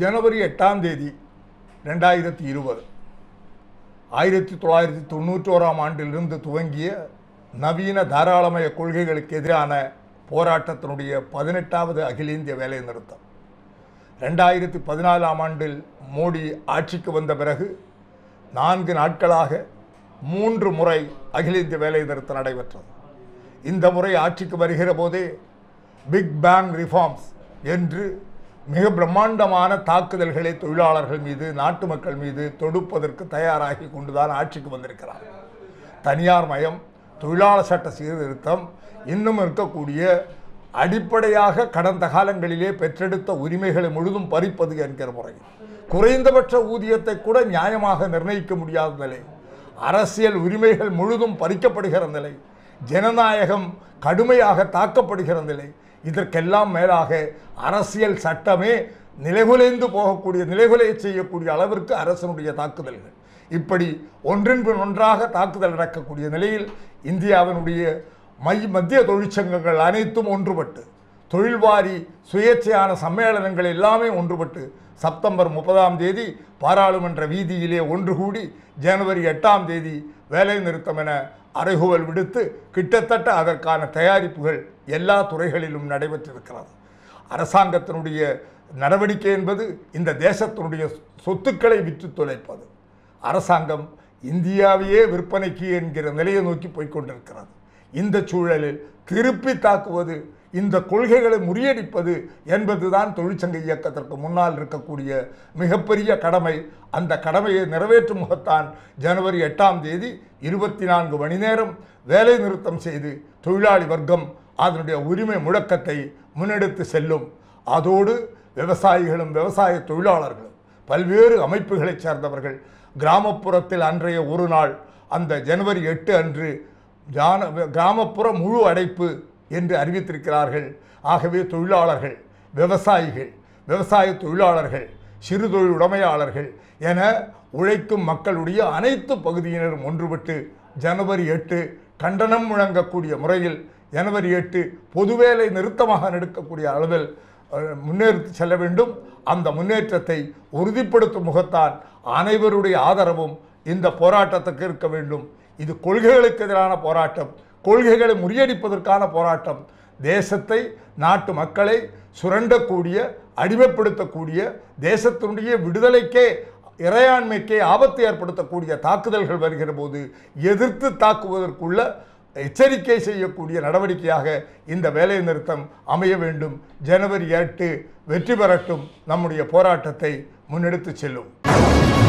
ஜனவரி எட்டாம் தேதி ரெண்டாயிரத்தி இருபது ஆயிரத்தி தொள்ளாயிரத்தி தொண்ணூற்றோராம் ஆண்டிலிருந்து துவங்கிய நவீன தாராளமய கொள்கைகளுக்கு எதிரான போராட்டத்தினுடைய பதினெட்டாவது அகில இந்திய வேலை நிறுத்தம் ரெண்டாயிரத்தி பதினாலாம் ஆண்டில் மோடி ஆட்சிக்கு வந்த பிறகு நான்கு நாட்களாக மூன்று முறை அகில இந்திய வேலை நிறுத்தம் நடைபெற்றது இந்த முறை ஆட்சிக்கு வருகிற போதே பிக் பேங் ரிஃபார்ம்ஸ் என்று மிக பிரம்மாண்டமான தாக்குதல்களை தொழிலாளர்கள் மீது நாட்டு மக்கள் மீது தொடுப்பதற்கு தயாராகி கொண்டுதான் ஆட்சிக்கு வந்திருக்கிறார் தனியார் மயம் தொழிலாளர் சட்ட சீர்திருத்தம் இன்னும் இருக்கக்கூடிய அடிப்படையாக கடந்த காலங்களிலே பெற்றெடுத்த உரிமைகளை முழுதும் பறிப்பது என்கிற முறை குறைந்தபட்ச ஊதியத்தை கூட நியாயமாக நிர்ணயிக்க முடியாத நிலை அரசியல் உரிமைகள் முழுதும் பறிக்கப்படுகிற நிலை ஜனநாயகம் கடுமையாக தாக்கப்படுகிற நிலை இதற்கெல்லாம் மேலாக அரசியல் சட்டமே நிலைகுலைந்து போகக்கூடிய நிலைகுலைய செய்யக்கூடிய அளவிற்கு அரசனுடைய தாக்குதல்கள் இப்படி ஒன்றின் பின் ஒன்றாக தாக்குதல் நடக்கக்கூடிய நிலையில் இந்தியாவினுடைய மை மத்திய தொழிற்சங்கங்கள் அனைத்தும் ஒன்றுபட்டு தொழில்வாரி சுயேட்சையான சம்மேளனங்கள் எல்லாமே ஒன்றுபட்டு செப்டம்பர் முப்பதாம் தேதி பாராளுமன்ற வீதியிலே ஒன்று கூடி ஜனவரி எட்டாம் தேதி வேலை நிறுத்தம் என அறைகுவல் விடுத்து கிட்டத்தட்ட அதற்கான தயாரிப்புகள் எல்லா துறைகளிலும் நடைபெற்றிருக்கிறது அரசாங்கத்தினுடைய நடவடிக்கை என்பது இந்த தேசத்தினுடைய சொத்துக்களை விற்று தொலைப்பது அரசாங்கம் இந்தியாவையே விற்பனைக்கு என்கிற நிலையை நோக்கி போய்கொண்டிருக்கிறது இந்த சூழலில் திருப்பி தாக்குவது இந்த கொள்கைகளை முறியடிப்பது என்பதுதான் தொழிற்சங்க இயக்கத்திற்கு முன்னால் இருக்கக்கூடிய மிகப்பெரிய கடமை அந்த கடமையை நிறைவேற்றும் முகத்தான் ஜனவரி எட்டாம் தேதி இருபத்தி நான்கு மணி நேரம் வேலை நிறுத்தம் செய்து தொழிலாளி வர்க்கம் அதனுடைய உரிமை முழக்கத்தை முன்னெடுத்து செல்லும் அதோடு விவசாயிகளும் விவசாய தொழிலாளர்களும் பல்வேறு அமைப்புகளைச் சேர்ந்தவர்கள் கிராமப்புறத்தில் அன்றைய ஒரு நாள் அந்த ஜனவரி எட்டு அன்று கிராமப்புற முழு அடைப்பு என்று அறிவித்திருக்கிறார்கள் ஆகவே தொழிலாளர்கள் விவசாயிகள் விவசாய தொழிலாளர்கள் சிறு தொழில் உடமையாளர்கள் என உழைக்கும் மக்களுடைய அனைத்து பகுதியினரும் ஒன்றுபட்டு ஜனவரி எட்டு கண்டனம் முழங்கக்கூடிய முறையில் ஜனவரி எட்டு பொதுவேலை நிறுத்தமாக நடக்கக்கூடிய அளவில் முன்னேறி செல்ல வேண்டும் அந்த முன்னேற்றத்தை உறுதிப்படுத்தும் முகத்தான் அனைவருடைய ஆதரவும் இந்த போராட்டத்துக்கு இருக்க வேண்டும் இது கொள்கைகளுக்கு எதிரான போராட்டம் கொள்கைகளை முறியடிப்பதற்கான போராட்டம் தேசத்தை நாட்டு மக்களை சுரண்டக்கூடிய அடிமைப்படுத்தக்கூடிய தேசத்தினுடைய விடுதலைக்கே இறையாண்மைக்கே ஆபத்தை ஏற்படுத்தக்கூடிய தாக்குதல்கள் வருகிற போது எதிர்த்து தாக்குவதற்குள்ள எச்சரிக்கை செய்யக்கூடிய நடவடிக்கையாக இந்த வேலை நிறுத்தம் அமைய வேண்டும் ஜனவரி எட்டு வெற்றி பெறட்டும் நம்முடைய போராட்டத்தை முன்னெடுத்து செல்லும்